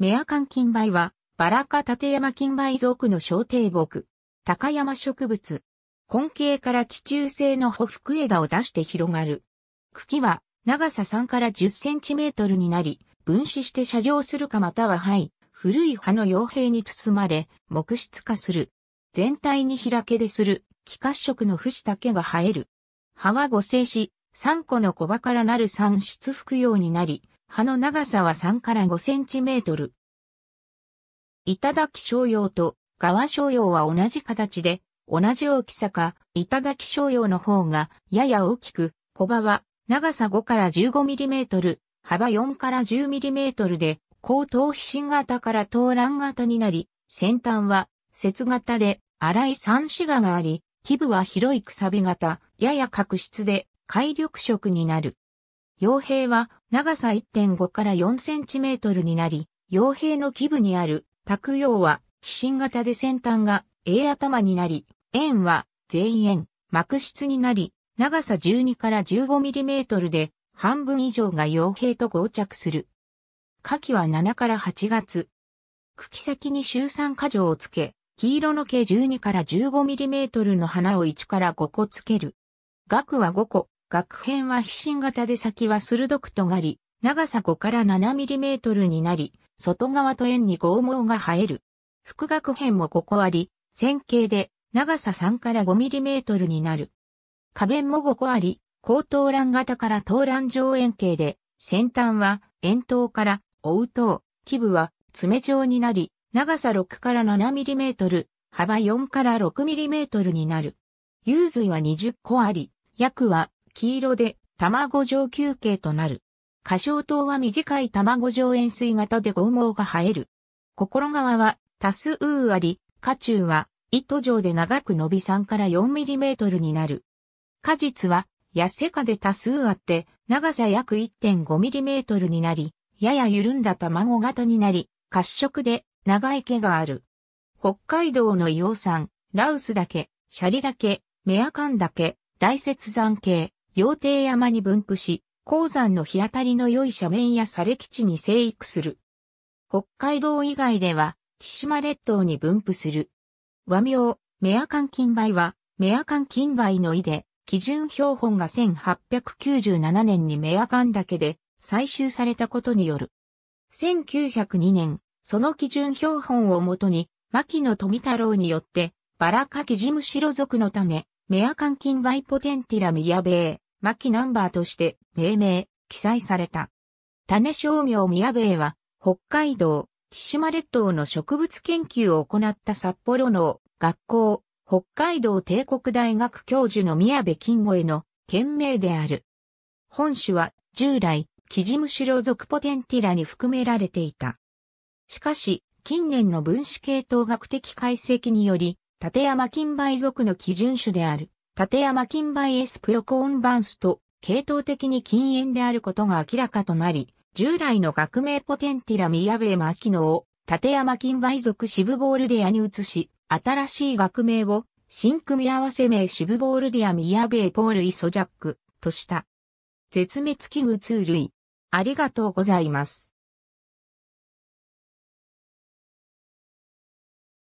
メアカンキンバイは、バラ科立山バイ属の小低木。高山植物。根茎から地中性の穂福枝を出して広がる。茎は、長さ3から10センチメートルになり、分子して射状するかまたは灰、古い葉の傭兵に包まれ、木質化する。全体に開けでする、気褐色の節だけが生える。葉は五星し、3個の小葉からなる産出服用になり、葉の長さは3から5センチメートル。頂商用と側商用は同じ形で、同じ大きさか、頂商用の方がやや大きく、小葉は長さ5から15ミリメートル、幅4から10ミリメートルで、高等飛信型から東乱型になり、先端は節型で粗い三子ががあり、基部は広いくさび型、やや角質で、海力色になる。傭兵は長さ1.5から4センチメートルになり、傭兵の基部にある卓用は飛信型で先端が A 頭になり、円は全円、幕室になり、長さ12から15ミリメートルで半分以上が傭兵と合着する。下記は7から8月。茎先に周3箇条をつけ、黄色の毛12から15ミリメートルの花を1から5個つける。額は5個、学片は筆信型で先は鋭く尖り、長さ5から7トルになり、外側と円に剛毛が生える。副学片も5個あり、線形で長さ3から5トルになる。花弁も5個あり、高頭卵型から頭卵上円形で、先端は円筒から追筒、基部は爪状になり、長さ6から7トル、幅4から6トルになる。幽髄は20個あり、約は黄色で卵状球形となる。火晶頭は短い卵状円錐型で剛毛が生える。心側は多数あり、下中は糸状で長く伸び3から4トルになる。果実は痩せかで多数あって、長さ約1 5トルになり、やや緩んだ卵型になり、褐色で長い毛がある。北海道の硫黄山、ラウス岳、シャリ岳、メアカン岳、大雪山系、羊蹄山に分布し、鉱山の日当たりの良い斜面や砂礫地に生育する。北海道以外では、千島列島に分布する。和名、メアカンキンバイは、メアカンキンバイの意で、基準標本が1897年にメアカンだけで採集されたことによる。1902年、その基準標本をもとに、牧野富太郎によって、バラカキジムシロ属の種、メアカンキンバイポテンティラミヤベー、末きナンバーとして命名、記載された。種商名宮部へは、北海道、千島列島の植物研究を行った札幌の学校、北海道帝国大学教授の宮部金吾への県名である。本種は従来、キジムシロ属ポテンティラに含められていた。しかし、近年の分子系統学的解析により、立山金梅属の基準種である。立山金梅エスプロコーンバンスと系統的に禁煙であることが明らかとなり、従来の学名ポテンティラミヤベーマキノを立山金梅属シブボールディアに移し、新しい学名を新組み合わせ名シブボールディアミヤベポールイソジャックとした。絶滅危惧2類。ありがとうございます。